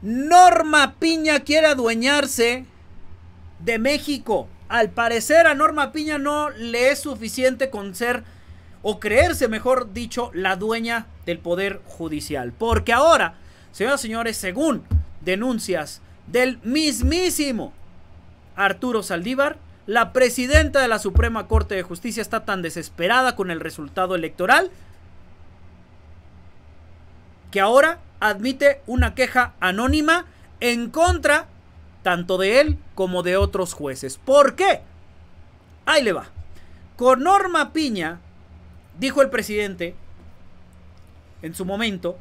Norma Piña quiere adueñarse de México. Al parecer a Norma Piña no le es suficiente con ser o creerse, mejor dicho, la dueña del Poder Judicial. Porque ahora, señoras y señores, según denuncias del mismísimo Arturo Saldívar, la presidenta de la Suprema Corte de Justicia está tan desesperada con el resultado electoral que ahora admite una queja anónima en contra tanto de él como de otros jueces. ¿Por qué? Ahí le va. Con Norma Piña, dijo el presidente en su momento,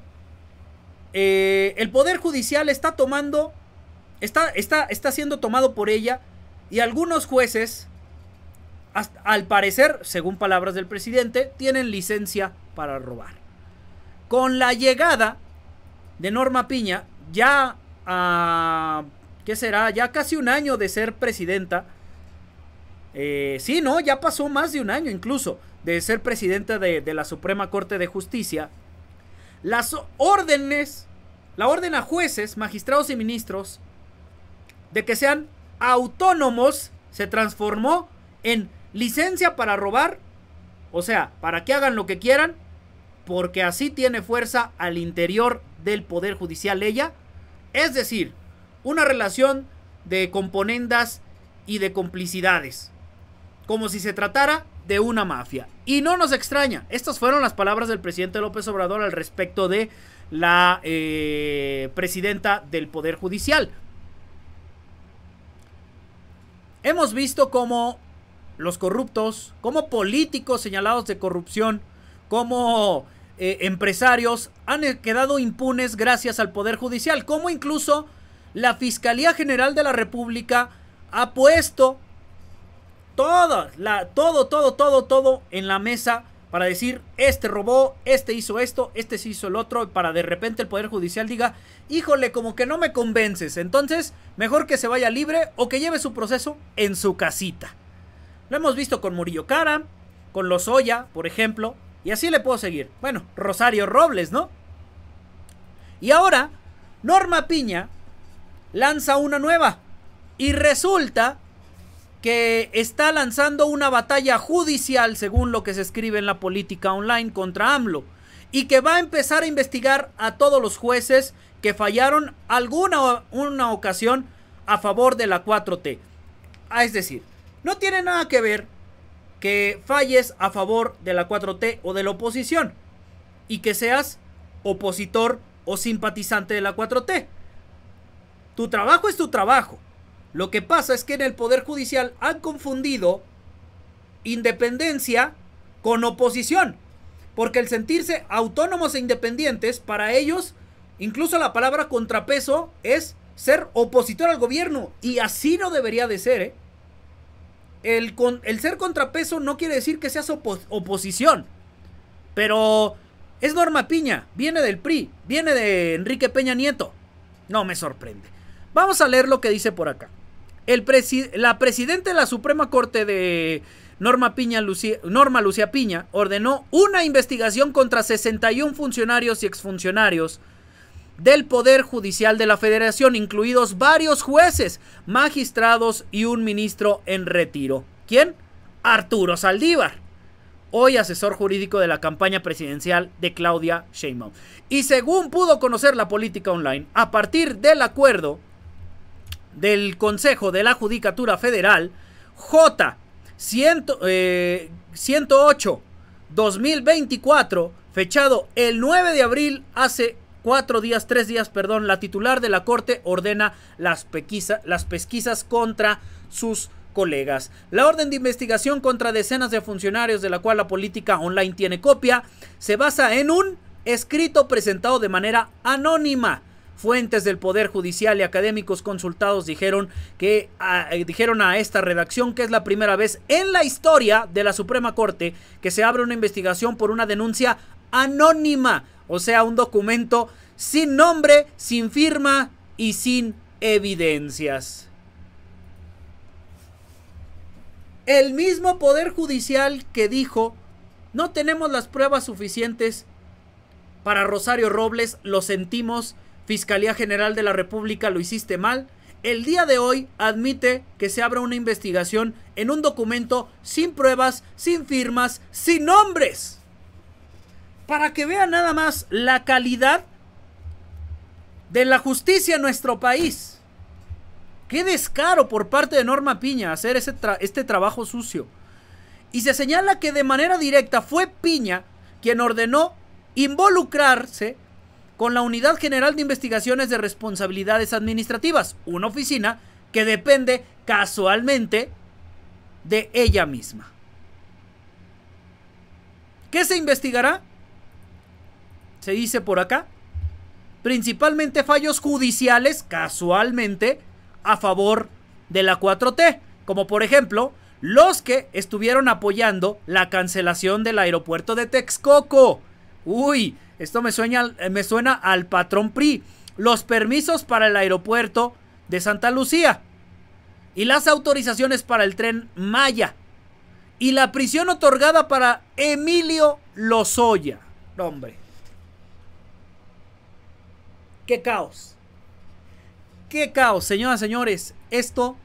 eh, el Poder Judicial está tomando, está, está, está siendo tomado por ella y algunos jueces, al parecer, según palabras del presidente, tienen licencia para robar. Con la llegada de Norma Piña, ya a... Ah, ¿Qué será? Ya casi un año de ser presidenta. Eh, sí, no, ya pasó más de un año incluso de ser presidenta de la Suprema Corte de Justicia. Las órdenes, la orden a jueces, magistrados y ministros de que sean autónomos se transformó en licencia para robar, o sea, para que hagan lo que quieran porque así tiene fuerza al interior del Poder Judicial ella, es decir, una relación de componendas y de complicidades, como si se tratara de una mafia. Y no nos extraña, estas fueron las palabras del presidente López Obrador al respecto de la eh, presidenta del Poder Judicial. Hemos visto cómo los corruptos, como políticos señalados de corrupción, como eh, empresarios han eh, quedado impunes gracias al Poder Judicial, como incluso la Fiscalía General de la República ha puesto todo, la, todo, todo, todo, todo en la mesa para decir, este robó, este hizo esto, este se hizo el otro, para de repente el Poder Judicial diga, híjole, como que no me convences, entonces mejor que se vaya libre o que lleve su proceso en su casita. Lo hemos visto con Murillo Cara, con Lozoya, por ejemplo, y así le puedo seguir. Bueno, Rosario Robles, ¿no? Y ahora, Norma Piña lanza una nueva. Y resulta que está lanzando una batalla judicial, según lo que se escribe en la política online, contra AMLO. Y que va a empezar a investigar a todos los jueces que fallaron alguna una ocasión a favor de la 4T. Ah, es decir, no tiene nada que ver que falles a favor de la 4T o de la oposición y que seas opositor o simpatizante de la 4T. Tu trabajo es tu trabajo. Lo que pasa es que en el Poder Judicial han confundido independencia con oposición. Porque el sentirse autónomos e independientes, para ellos, incluso la palabra contrapeso es ser opositor al gobierno. Y así no debería de ser, ¿eh? el, el ser contrapeso no quiere decir que sea oposición. Pero es Norma Piña, viene del PRI, viene de Enrique Peña Nieto. No me sorprende. Vamos a leer lo que dice por acá. El la presidenta de la Suprema Corte de Norma, Piña, Norma Lucía Piña ordenó una investigación contra 61 funcionarios y exfuncionarios del Poder Judicial de la Federación, incluidos varios jueces, magistrados y un ministro en retiro. ¿Quién? Arturo Saldívar, hoy asesor jurídico de la campaña presidencial de Claudia Sheinbaum. Y según pudo conocer la política online, a partir del acuerdo del Consejo de la Judicatura Federal, J. 108 2024, eh, fechado el 9 de abril hace cuatro días, tres días, perdón, la titular de la Corte ordena las, las pesquisas contra sus colegas. La orden de investigación contra decenas de funcionarios de la cual la política online tiene copia se basa en un escrito presentado de manera anónima. Fuentes del Poder Judicial y académicos consultados dijeron, que, ah, eh, dijeron a esta redacción que es la primera vez en la historia de la Suprema Corte que se abre una investigación por una denuncia anónima o sea, un documento sin nombre, sin firma y sin evidencias. El mismo Poder Judicial que dijo, no tenemos las pruebas suficientes para Rosario Robles, lo sentimos, Fiscalía General de la República lo hiciste mal, el día de hoy admite que se abra una investigación en un documento sin pruebas, sin firmas, sin nombres. Para que vean nada más la calidad de la justicia en nuestro país. Qué descaro por parte de Norma Piña hacer ese este trabajo sucio. Y se señala que de manera directa fue Piña quien ordenó involucrarse con la Unidad General de Investigaciones de Responsabilidades Administrativas, una oficina que depende casualmente de ella misma. ¿Qué se investigará? se dice por acá, principalmente fallos judiciales, casualmente, a favor de la 4T, como por ejemplo los que estuvieron apoyando la cancelación del aeropuerto de Texcoco. Uy, esto me, sueña, eh, me suena al patrón PRI. Los permisos para el aeropuerto de Santa Lucía. Y las autorizaciones para el tren Maya. Y la prisión otorgada para Emilio Lozoya. Hombre qué caos. Qué caos, señoras, y señores. Esto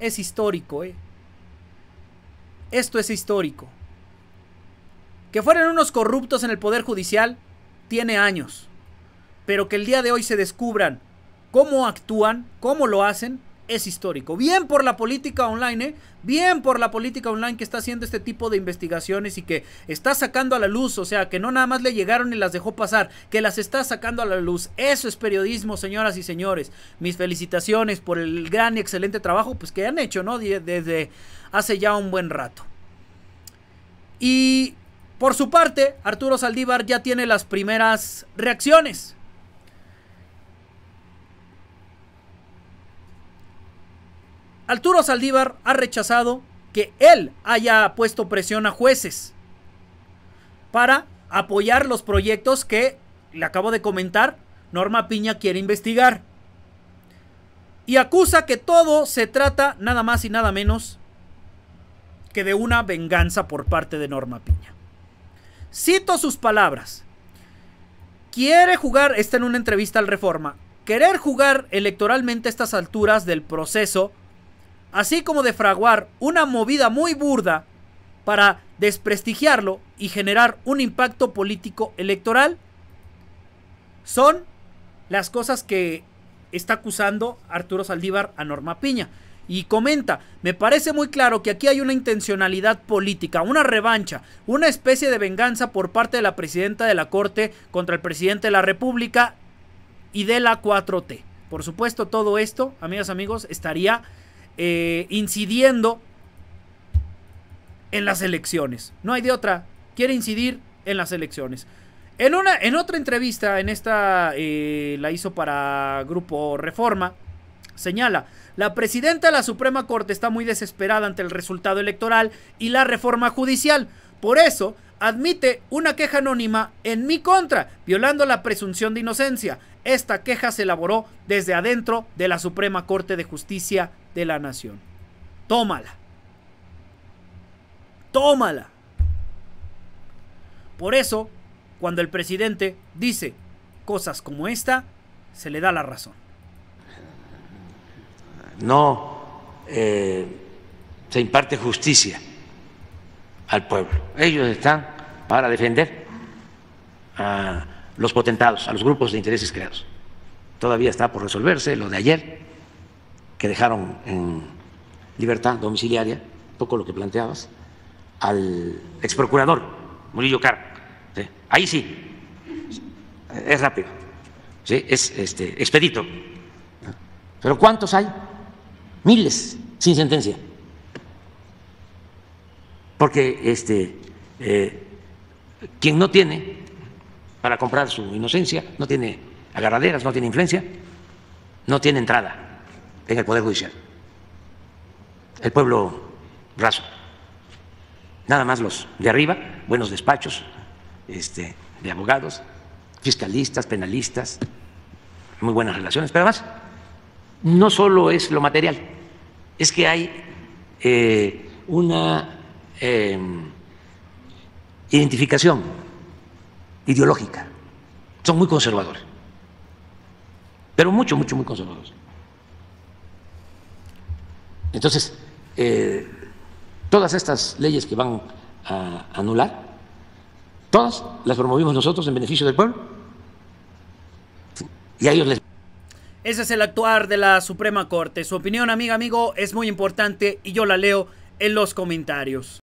es histórico, eh. Esto es histórico. Que fueran unos corruptos en el Poder Judicial tiene años. Pero que el día de hoy se descubran cómo actúan, cómo lo hacen, es histórico. Bien por la política online, ¿eh? bien por la política online que está haciendo este tipo de investigaciones y que está sacando a la luz, o sea, que no nada más le llegaron y las dejó pasar, que las está sacando a la luz. Eso es periodismo, señoras y señores. Mis felicitaciones por el gran y excelente trabajo pues que han hecho, ¿no? Desde hace ya un buen rato. Y por su parte, Arturo Saldívar ya tiene las primeras reacciones. Arturo Saldívar ha rechazado que él haya puesto presión a jueces para apoyar los proyectos que, le acabo de comentar, Norma Piña quiere investigar. Y acusa que todo se trata nada más y nada menos que de una venganza por parte de Norma Piña. Cito sus palabras. Quiere jugar, está en una entrevista al Reforma, querer jugar electoralmente a estas alturas del proceso así como de fraguar una movida muy burda para desprestigiarlo y generar un impacto político electoral, son las cosas que está acusando Arturo Saldívar a Norma Piña. Y comenta, me parece muy claro que aquí hay una intencionalidad política, una revancha, una especie de venganza por parte de la presidenta de la Corte contra el presidente de la República y de la 4T. Por supuesto, todo esto, amigas, amigos, estaría eh, incidiendo en las elecciones. No hay de otra. Quiere incidir en las elecciones. En, una, en otra entrevista, en esta eh, la hizo para Grupo Reforma, señala, la presidenta de la Suprema Corte está muy desesperada ante el resultado electoral y la reforma judicial. Por eso, admite una queja anónima en mi contra, violando la presunción de inocencia. Esta queja se elaboró desde adentro de la Suprema Corte de Justicia de la Nación. Tómala. Tómala. Por eso, cuando el presidente dice cosas como esta, se le da la razón. No eh, se imparte justicia al pueblo. Ellos están para defender a los potentados, a los grupos de intereses creados. Todavía está por resolverse lo de ayer, que dejaron en libertad domiciliaria, poco lo que planteabas, al exprocurador Murillo Car. Ahí sí, es rápido, ¿sí? es este, expedito. Pero ¿cuántos hay? Miles sin sentencia porque este, eh, quien no tiene para comprar su inocencia, no tiene agarraderas, no tiene influencia, no tiene entrada en el Poder Judicial. El pueblo raso. Nada más los de arriba, buenos despachos este, de abogados, fiscalistas, penalistas, muy buenas relaciones. Pero además, no solo es lo material, es que hay eh, una Em, identificación ideológica. Son muy conservadores. Pero mucho, mucho, muy conservadores. Entonces, eh, todas estas leyes que van a anular, todas las promovimos nosotros en beneficio del pueblo. Y a ellos les... Ese es el actuar de la Suprema Corte. Su opinión, amiga, amigo, es muy importante y yo la leo en los comentarios.